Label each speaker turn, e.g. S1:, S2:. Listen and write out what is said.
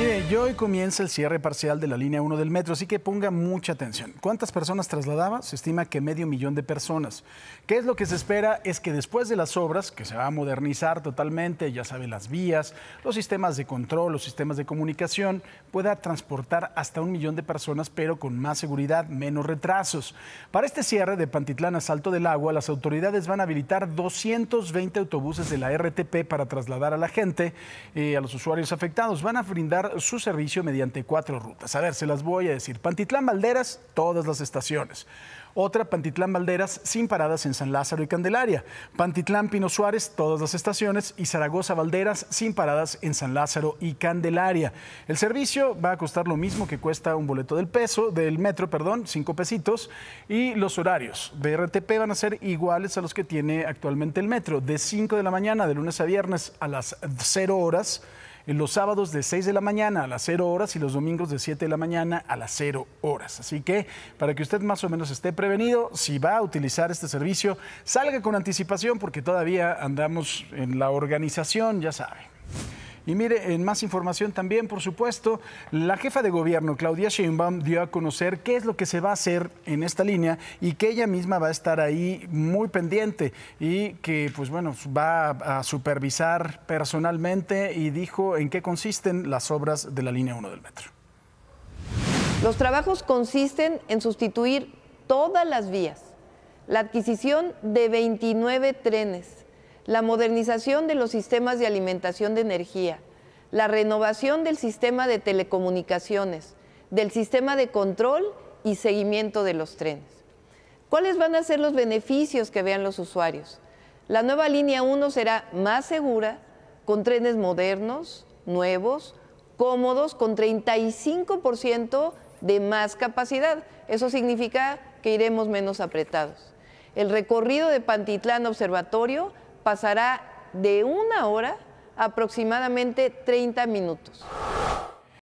S1: Mire, hoy comienza el cierre parcial de la línea 1 del metro, así que ponga mucha atención. ¿Cuántas personas trasladaba? Se estima que medio millón de personas. ¿Qué es lo que se espera? Es que después de las obras, que se va a modernizar totalmente, ya sabe, las vías, los sistemas de control, los sistemas de comunicación, pueda transportar hasta un millón de personas, pero con más seguridad, menos retrasos. Para este cierre de Pantitlán a Salto del Agua, las autoridades van a habilitar 220 autobuses de la RTP para trasladar a la gente, y eh, a los usuarios afectados. Van a brindar su servicio mediante cuatro rutas. A ver, se las voy a decir. Pantitlán balderas todas las estaciones. Otra, Pantitlán balderas sin paradas en San Lázaro y Candelaria. Pantitlán Pino Suárez, todas las estaciones. Y Zaragoza balderas sin paradas en San Lázaro y Candelaria. El servicio va a costar lo mismo que cuesta un boleto del peso, del metro, perdón, cinco pesitos. Y los horarios de RTP van a ser iguales a los que tiene actualmente el metro, de 5 de la mañana, de lunes a viernes, a las 0 horas los sábados de 6 de la mañana a las 0 horas y los domingos de 7 de la mañana a las 0 horas. Así que para que usted más o menos esté prevenido, si va a utilizar este servicio, salga con anticipación porque todavía andamos en la organización, ya sabe. Y mire, en más información también, por supuesto, la jefa de gobierno, Claudia Sheinbaum, dio a conocer qué es lo que se va a hacer en esta línea y que ella misma va a estar ahí muy pendiente y que, pues bueno, va a supervisar personalmente y dijo en qué consisten las obras de la línea 1 del metro.
S2: Los trabajos consisten en sustituir todas las vías, la adquisición de 29 trenes, la modernización de los sistemas de alimentación de energía, la renovación del sistema de telecomunicaciones, del sistema de control y seguimiento de los trenes. ¿Cuáles van a ser los beneficios que vean los usuarios? La nueva línea 1 será más segura, con trenes modernos, nuevos, cómodos, con 35% de más capacidad. Eso significa que iremos menos apretados. El recorrido de Pantitlán Observatorio pasará de una hora aproximadamente 30 minutos.